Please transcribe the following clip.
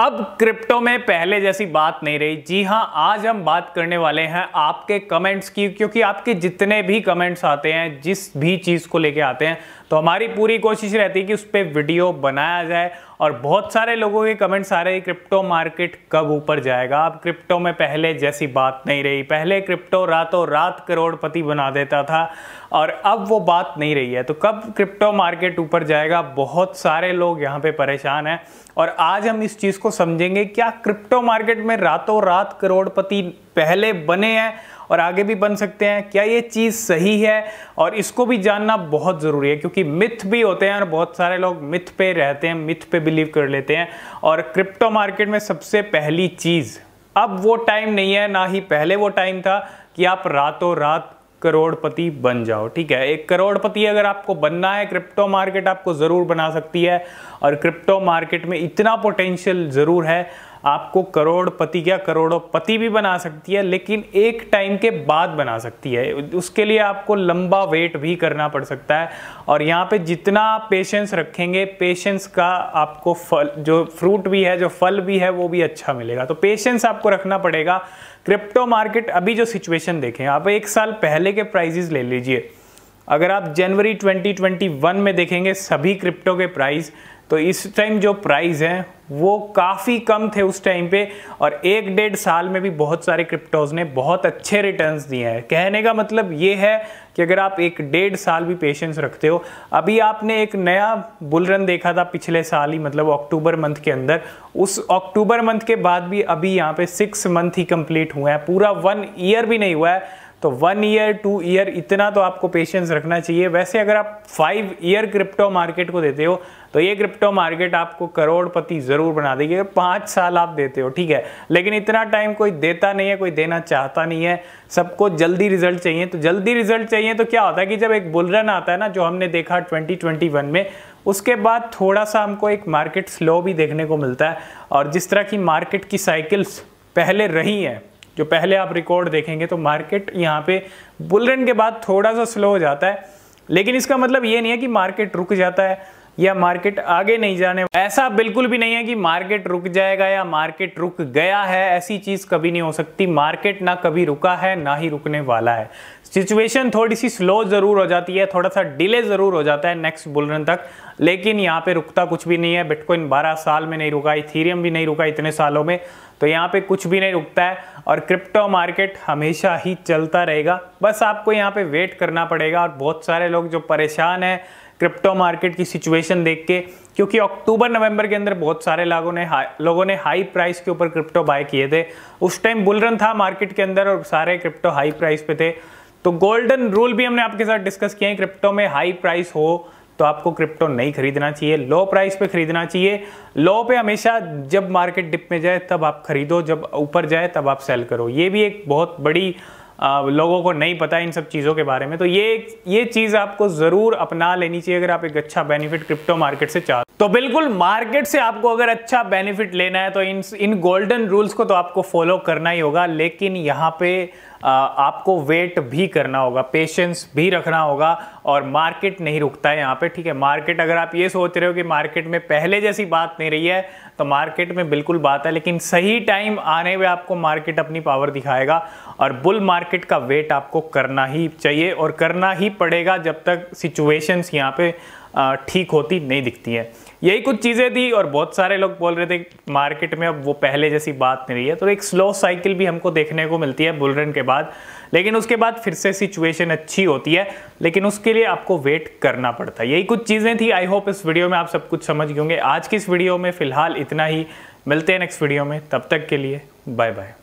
अब क्रिप्टो में पहले जैसी बात नहीं रही जी हाँ आज हम बात करने वाले हैं आपके कमेंट्स की क्योंकि आपके जितने भी कमेंट्स आते हैं जिस भी चीज़ को लेके आते हैं तो हमारी पूरी कोशिश रहती है कि उस पर वीडियो बनाया जाए और बहुत सारे लोगों के कमेंट्स आ रहे हैं क्रिप्टो मार्केट कब ऊपर जाएगा अब क्रिप्टो में पहले जैसी बात नहीं रही पहले क्रिप्टो रातों रात करोड़पति बना देता था और अब वो बात नहीं रही है तो कब क्रिप्टो मार्केट ऊपर जाएगा बहुत सारे लोग यहाँ पे परेशान हैं और आज हम इस चीज़ को समझेंगे क्या क्रिप्टो मार्केट में रातों रात करोड़पति पहले बने हैं और आगे भी बन सकते हैं क्या ये चीज़ सही है और इसको भी जानना बहुत ज़रूरी है क्योंकि मिथ भी होते हैं और बहुत सारे लोग मिथ पे रहते हैं मिथ पे बिलीव कर लेते हैं और क्रिप्टो मार्केट में सबसे पहली चीज़ अब वो टाइम नहीं है ना ही पहले वो टाइम था कि आप रातों रात करोड़पति बन जाओ ठीक है एक करोड़पति अगर आपको बनना है क्रिप्टो मार्केट आपको ज़रूर बना सकती है और क्रिप्टो मार्केट में इतना पोटेंशियल ज़रूर है आपको करोड़पति क्या पति भी बना सकती है लेकिन एक टाइम के बाद बना सकती है उसके लिए आपको लंबा वेट भी करना पड़ सकता है और यहाँ पे जितना पेशेंस रखेंगे पेशेंस का आपको फल जो फ्रूट भी है जो फल भी है वो भी अच्छा मिलेगा तो पेशेंस आपको रखना पड़ेगा क्रिप्टो मार्केट अभी जो सिचुएशन देखें आप एक साल पहले के प्राइजेस ले लीजिए अगर आप जनवरी 2021 में देखेंगे सभी क्रिप्टो के प्राइस तो इस टाइम जो प्राइस हैं वो काफ़ी कम थे उस टाइम पे और एक डेढ़ साल में भी बहुत सारे क्रिप्टोज ने बहुत अच्छे रिटर्न्स दिए हैं कहने का मतलब ये है कि अगर आप एक डेढ़ साल भी पेशेंस रखते हो अभी आपने एक नया बुल रन देखा था पिछले साल ही मतलब अक्टूबर मंथ के अंदर उस अक्टूबर मंथ के बाद भी अभी यहाँ पे सिक्स मंथ ही कंप्लीट हुए हैं पूरा वन ईयर भी नहीं हुआ है तो वन ईयर टू ईयर इतना तो आपको पेशेंस रखना चाहिए वैसे अगर आप फाइव ईयर क्रिप्टो मार्केट को देते हो तो ये क्रिप्टो मार्केट आपको करोड़पति ज़रूर बना देगी अगर पाँच साल आप देते हो ठीक है लेकिन इतना टाइम कोई देता नहीं है कोई देना चाहता नहीं है सबको जल्दी रिजल्ट चाहिए तो जल्दी रिजल्ट चाहिए तो क्या होता है कि जब एक बुलरन आता है ना जो हमने देखा ट्वेंटी में उसके बाद थोड़ा सा हमको एक मार्केट स्लो भी देखने को मिलता है और जिस तरह की मार्केट की साइकिल्स पहले रही हैं जो पहले आप रिकॉर्ड देखेंगे तो मार्केट यहाँ पे बुलरन के बाद थोड़ा सा स्लो हो जाता है लेकिन इसका मतलब ये नहीं है कि मार्केट रुक जाता है या मार्केट आगे नहीं जाने ऐसा बिल्कुल भी नहीं है कि मार्केट रुक जाएगा या मार्केट रुक गया है ऐसी चीज़ कभी नहीं हो सकती मार्केट ना कभी रुका है ना ही रुकने वाला है सिचुएशन थोड़ी सी स्लो ज़रूर हो जाती है थोड़ा सा डिले ज़रूर हो जाता है नेक्स्ट बुलरन तक लेकिन यहाँ पे रुकता कुछ भी नहीं है बिटकॉइन 12 साल में नहीं रुका इथेरियम भी नहीं रुका इतने सालों में तो यहाँ पे कुछ भी नहीं रुकता है और क्रिप्टो मार्केट हमेशा ही चलता रहेगा बस आपको यहाँ पे वेट करना पड़ेगा और बहुत सारे लोग जो परेशान हैं क्रिप्टो मार्केट की सिचुएशन देख के क्योंकि अक्टूबर नवंबर के अंदर बहुत सारे लोगों ने लोगों ने हाई प्राइस के ऊपर क्रिप्टो बाय किए थे उस टाइम बुलरन था मार्केट के अंदर और सारे क्रिप्टो हाई प्राइस पे थे तो गोल्डन रूल भी हमने आपके साथ डिस्कस किया है क्रिप्टो में हाई प्राइस हो तो आपको क्रिप्टो नहीं खरीदना चाहिए लो प्राइस पे खरीदना चाहिए लो पे हमेशा जब मार्केट डिप में जाए तब आप खरीदो जब ऊपर जाए तब आप सेल करो ये भी एक बहुत बड़ी लोगों को नहीं पता इन सब चीज़ों के बारे में तो ये ये चीज़ आपको ज़रूर अपना लेनी चाहिए अगर आप एक अच्छा बेनिफिट क्रिप्टो मार्केट से चाहते तो बिल्कुल मार्केट से आपको अगर अच्छा बेनिफिट लेना है तो इन इन गोल्डन रूल्स को तो आपको फॉलो करना ही होगा लेकिन यहाँ पे आपको वेट भी करना होगा पेशेंस भी रखना होगा और मार्केट नहीं रुकता है यहाँ पे ठीक है मार्केट अगर आप ये सोच रहे हो कि मार्केट में पहले जैसी बात नहीं रही है तो मार्केट में बिल्कुल बात है लेकिन सही टाइम आने में आपको मार्केट अपनी पावर दिखाएगा और बुल मार्केट का वेट आपको करना ही चाहिए और करना ही पड़ेगा जब तक सिचुएशंस यहाँ पे ठीक होती नहीं दिखती है यही कुछ चीज़ें थी और बहुत सारे लोग बोल रहे थे मार्केट में अब वो पहले जैसी बात नहीं रही है तो एक स्लो साइकिल भी हमको देखने को मिलती है बुलरन के बाद लेकिन उसके बाद फिर से सिचुएशन अच्छी होती है लेकिन उसके लिए आपको वेट करना पड़ता है यही कुछ चीज़ें थी आई होप इस वीडियो में आप सब कुछ समझ गए होंगे आज की इस वीडियो में फ़िलहाल इतना ही मिलते हैं नेक्स्ट वीडियो में तब तक के लिए बाय बाय